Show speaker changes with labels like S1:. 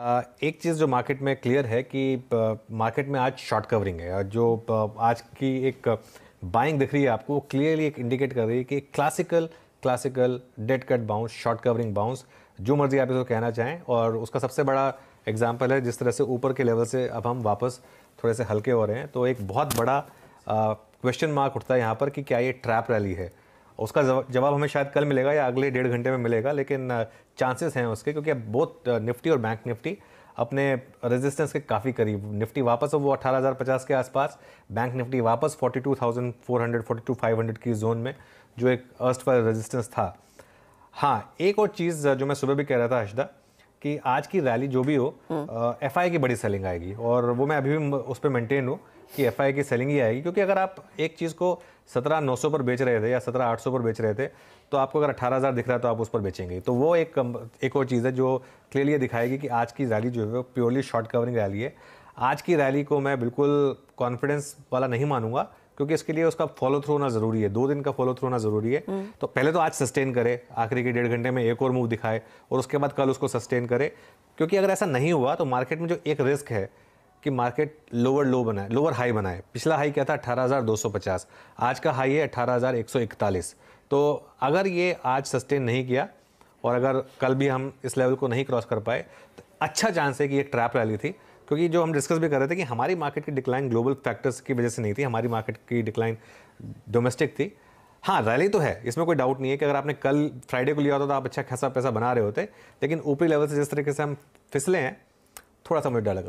S1: एक चीज़ जो मार्केट में क्लियर है कि मार्केट में आज शॉर्ट कवरिंग है जो आज की एक बाइंग दिख रही है आपको क्लियरली एक इंडिकेट कर रही है कि classical classical dead cut bounce short covering bounce जो मर्जी आप इसको कहना चाहें और उसका सबसे बड़ा एग्जाम्पल है जिस तरह से ऊपर के लेवल से अब हम वापस थोड़े से हल्के हो रहे हैं तो एक बहुत बड़ा क्वेश्चन मार्क उठता है यहाँ पर कि क्या ये ट्रैप रैली है उसका जवाब हमें शायद कल मिलेगा या अगले डेढ़ घंटे में मिलेगा लेकिन चांसेस हैं उसके क्योंकि अब बहुत निफ्टी और बैंक निफ्टी अपने रेजिस्टेंस के काफ़ी करीब निफ्टी वापस अब वो 18,050 के आसपास बैंक निफ्टी वापस 42,400 42,500 की जोन में जो एक अर्स्ट रेजिस्टेंस था हाँ एक और चीज़ जो मैं सुबह भी कह रहा था अशदा कि आज की रैली जो भी हो एफ हम्म। की बड़ी सेलिंग आएगी और वो मैं अभी भी उस पर मेंटेन हूँ कि एफ की सेलिंग ही आएगी क्योंकि अगर आप एक चीज़ को सत्रह नौ सौ पर बेच रहे थे या सत्रह आठ सौ पर बेच रहे थे तो आपको अगर अठारह हज़ार दिख रहा है तो आप उस पर बेचेंगे तो वो एक एक और चीज़ है जो क्लियरली दिखाएगी कि आज की रैली जो है वो प्योरली शॉर्ट कवरिंग रैली है आज की रैली को मैं बिल्कुल कॉन्फिडेंस वाला नहीं मानूंगा क्योंकि इसके लिए उसका फॉलो थ्रू होना जरूरी है दो दिन का फॉलो थ्रू होना जरूरी है हम्म। तो पहले तो आज सस्टेन करे आखिरी के डेढ़ घंटे में एक और मूव दिखाए और उसके बाद कल उसको सस्टेन करे क्योंकि अगर ऐसा नहीं हुआ तो मार्केट में जो एक रिस्क है कि मार्केट लोअर लो बनाए लोअर हाई बनाए पिछला हाई क्या था अठारह आज का हाई है अठारह तो अगर ये आज सस्टेन नहीं किया और अगर कल भी हम इस लेवल को नहीं क्रॉस कर पाए तो अच्छा चांस है कि एक ट्रैप रैली थी क्योंकि जो हम डिस्कस भी कर रहे थे कि हमारी मार्केट की डिक्लाइन ग्लोबल फैक्टर्स की वजह से नहीं थी हमारी मार्केट की डिक्लाइन डोमेस्टिक थी हाँ रैली तो है इसमें कोई डाउट नहीं है कि अगर आपने कल फ्राइडे को लिया होता तो आप अच्छा खासा पैसा बना रहे होते लेकिन ऊपरी लेवल से जिस तरीके से हम फिसले हैं थोड़ा सा मुझे डर लग रहा